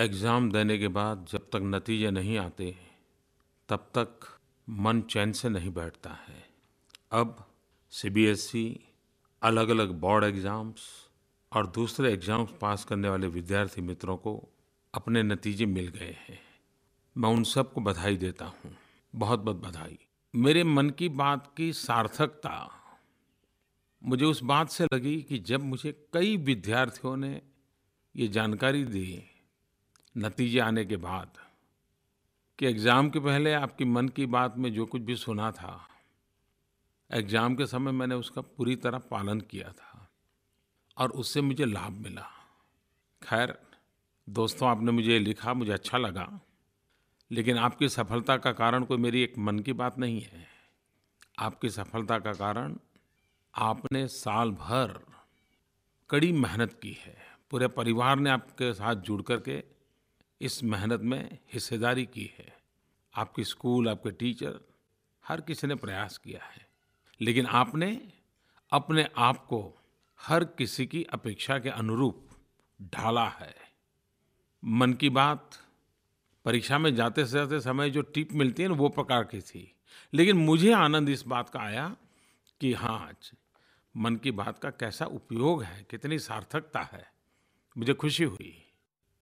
exam देने के बाद जब तक नतीजे नहीं आते तब तक मन चैन से नहीं बैठता है अब सीबीएसई अलग अलग बोर्ड एग्ज़ाम्स और दूसरे एग्ज़ाम्स पास करने वाले विद्यार्थी मित्रों को अपने नतीजे मिल गए हैं मैं उन सबको बधाई देता हूँ बहुत बहुत बधाई मेरे मन की बात की सार्थकता मुझे उस बात से लगी कि जब मुझे कई विद्यार्थियों ने ये जानकारी दी नतीजे आने के बाद कि एग्ज़ाम के पहले आपकी मन की बात में जो कुछ भी सुना था एग्ज़ाम के समय मैंने उसका पूरी तरह पालन किया था और उससे मुझे लाभ मिला खैर दोस्तों आपने मुझे लिखा मुझे अच्छा लगा लेकिन आपकी सफलता का कारण कोई मेरी एक मन की बात नहीं है आपकी सफलता का कारण आपने साल भर कड़ी मेहनत की है पूरे परिवार ने आपके साथ जुड़ करके के इस मेहनत में हिस्सेदारी की है आपके स्कूल आपके टीचर हर किसी ने प्रयास किया है लेकिन आपने अपने आप को हर किसी की अपेक्षा के अनुरूप ढाला है मन की बात परीक्षा में जाते से जाते समय जो टिप मिलती है ना वो प्रकार की थी लेकिन मुझे आनंद इस बात का आया कि हाँ आज मन की बात का कैसा उपयोग है कितनी सार्थकता है मुझे खुशी हुई